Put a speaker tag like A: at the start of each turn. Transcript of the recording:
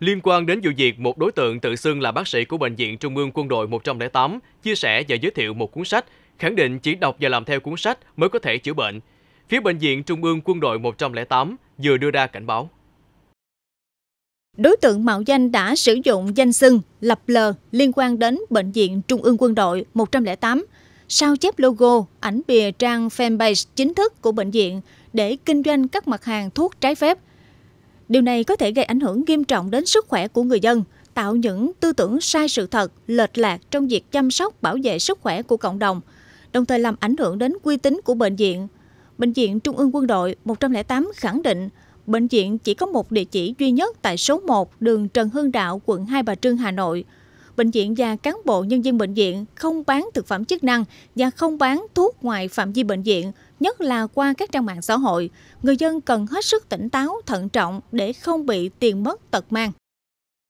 A: Liên quan đến vụ việc một đối tượng tự xưng là bác sĩ của Bệnh viện Trung ương Quân đội 108 chia sẻ và giới thiệu một cuốn sách, khẳng định chỉ đọc và làm theo cuốn sách mới có thể chữa bệnh. Phía Bệnh viện Trung ương Quân đội 108 vừa đưa ra cảnh báo. Đối
B: tượng mạo danh đã sử dụng danh xưng lập lờ liên quan đến Bệnh viện Trung ương Quân đội 108, sao chép logo, ảnh bìa trang fanpage chính thức của bệnh viện để kinh doanh các mặt hàng thuốc trái phép – Điều này có thể gây ảnh hưởng nghiêm trọng đến sức khỏe của người dân, tạo những tư tưởng sai sự thật, lệch lạc trong việc chăm sóc bảo vệ sức khỏe của cộng đồng, đồng thời làm ảnh hưởng đến uy tín của bệnh viện. Bệnh viện Trung ương Quân đội 108 khẳng định bệnh viện chỉ có một địa chỉ duy nhất tại số 1 đường Trần Hưng Đạo, quận Hai Bà Trưng, Hà Nội – bệnh viện và cán bộ nhân viên bệnh viện không bán thực phẩm chức năng và không bán thuốc ngoài phạm vi bệnh viện, nhất là qua các trang mạng xã hội. Người dân cần hết sức tỉnh táo, thận trọng để không bị tiền mất tật mang.